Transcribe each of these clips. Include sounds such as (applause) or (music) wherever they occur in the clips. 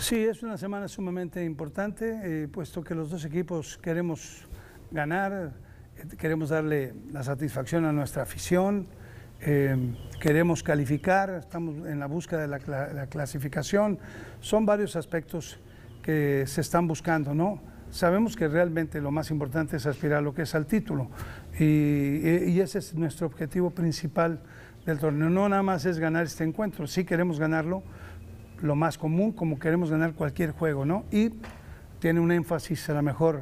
Sí, es una semana sumamente importante, eh, puesto que los dos equipos queremos ganar, eh, queremos darle la satisfacción a nuestra afición, eh, queremos calificar, estamos en la búsqueda de la, clasificación. Son varios aspectos que se están buscando, ¿no? Sabemos que realmente lo más importante es aspirar a lo que es al título y ese es nuestro objetivo principal del torneo. No nada más es ganar este encuentro, sí queremos ganarlo, lo más común, como queremos ganar cualquier juego, ¿no? Y tiene un énfasis a lo mejor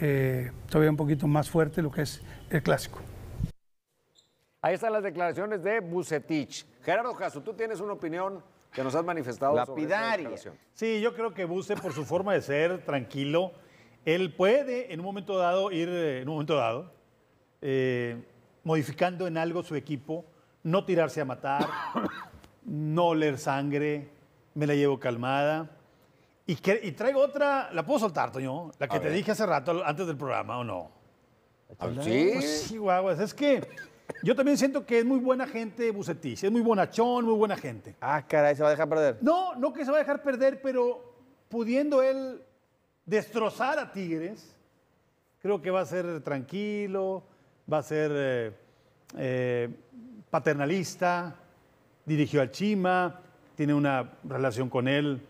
eh, todavía un poquito más fuerte lo que es el clásico. Ahí están las declaraciones de Bucetich. Gerardo Caso, tú tienes una opinión que nos has manifestado. Lapidaria. declaración. sí, yo creo que Buce, por su forma de ser, tranquilo, él puede en un momento dado ir, eh, en un momento dado, eh, modificando en algo su equipo, no tirarse a matar, (coughs) no oler sangre, me la llevo calmada. Y, traigo otra, la puedo soltar, Toño, la que te dije hace rato antes del programa, ¿o no? ¿Sí? Es que yo también siento que es muy buena gente Bucetich, es muy bonachón, muy buena gente. Ah, caray, ¿se va a dejar perder? No, no que se va a dejar perder, pero pudiendo él destrozar a Tigres, creo que va a ser tranquilo, va a ser eh, eh, paternalista, dirigió al Chima, tiene una relación con él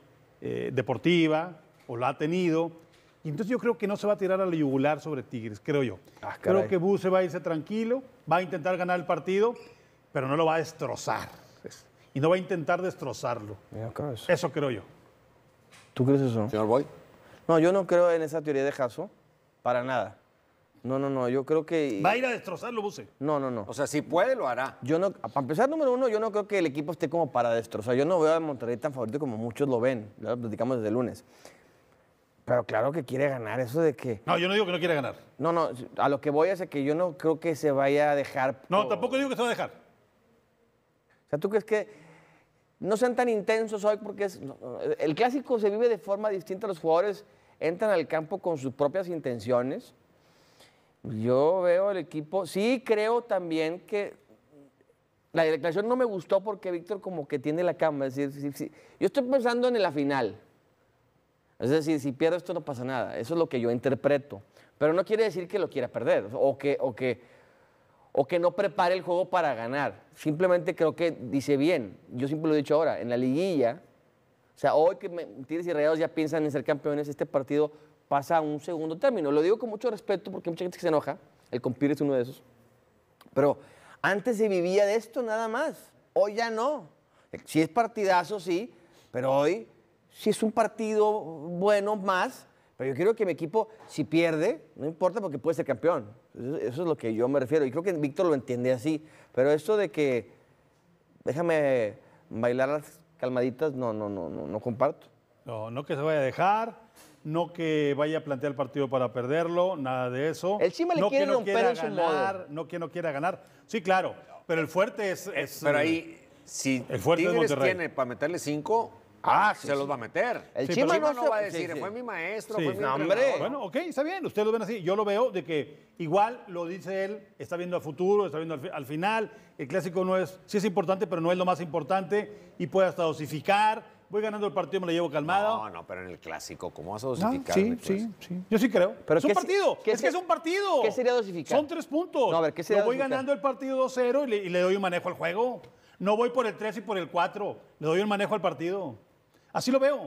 eh, deportiva o lo ha tenido. Y entonces yo creo que no se va a tirar a la yugular sobre Tigres, creo yo. Ah, creo que se va a irse tranquilo, va a intentar ganar el partido, pero no lo va a destrozar. Y no va a intentar destrozarlo. eso. creo yo. ¿Tú crees eso? Señor Boy. No, yo no creo en esa teoría de Jasso, para nada. No, no, no, yo creo que... ¿Va a ir a destrozarlo, Buse? No, no, no. O sea, si puede, lo hará. Yo no, para empezar, número uno, yo no creo que el equipo esté como para destrozar. Yo no voy a Monterrey tan favorito como muchos lo ven. Ya lo platicamos desde el lunes. Pero claro que quiere ganar, eso de que... No, yo no digo que no quiera ganar. No, no, a lo que voy es que yo no creo que se vaya a dejar... No, tampoco digo que se va a dejar. O sea, ¿tú crees que no sean tan intensos hoy porque es, el clásico se vive de forma distinta. Los jugadores entran al campo con sus propias intenciones. Yo veo el equipo, sí creo también que la declaración no me gustó porque Víctor como que tiene la cama. Es decir, yo estoy pensando en la final. Es decir, si pierdo esto no pasa nada. Eso es lo que yo interpreto. Pero no quiere decir que lo quiera perder o que, o que, o que no prepare el juego para ganar. Simplemente creo que dice bien. Yo siempre lo he dicho ahora, en la liguilla, o sea, hoy que Tigres y Rayados ya piensan en ser campeones, este partido pasa a un segundo término. Lo digo con mucho respeto porque hay mucha gente que se enoja, el compir es uno de esos. Pero antes se vivía de esto nada más, hoy ya no. Si es partidazo, sí, pero hoy si es un partido bueno más, pero yo quiero que mi equipo, si pierde, no importa porque puede ser campeón. Eso, es lo que yo me refiero. Y creo que Víctor lo entiende así. Pero esto de que déjame bailar las calmaditas, no, no, no, no, no comparto. No, no que se vaya a dejar, no que vaya a plantear el partido para perderlo, nada de eso. El Chima le no quiere romper ganar, No que no quiera ganar. Sí, claro, pero el fuerte es... Eh, pero ahí, eh, si el fuerte Tigres tiene para meterle cinco, ah, ah, se los va a meter. El Chima, no, va a decir, fue mi maestro, fue mi Bueno, ok, está bien, ustedes lo ven así. Yo lo veo de que igual lo dice él, está viendo a futuro, está viendo al, al, final. El clásico no es, sí es importante, pero no es lo más importante y puede hasta dosificar voy ganando el partido, me lo llevo calmado. No, no, pero en el clásico, ¿cómo vas a dosificar? sí, sí, sí. Yo sí creo. es un partido. es que es un partido. ¿Qué sería dosificar? Son tres puntos. No, a ver, ¿qué sería Lo voy ganando el partido 2-0 y, y, le doy un manejo al juego. No voy por el 3 y por el 4. Le doy un manejo al partido. Así lo veo.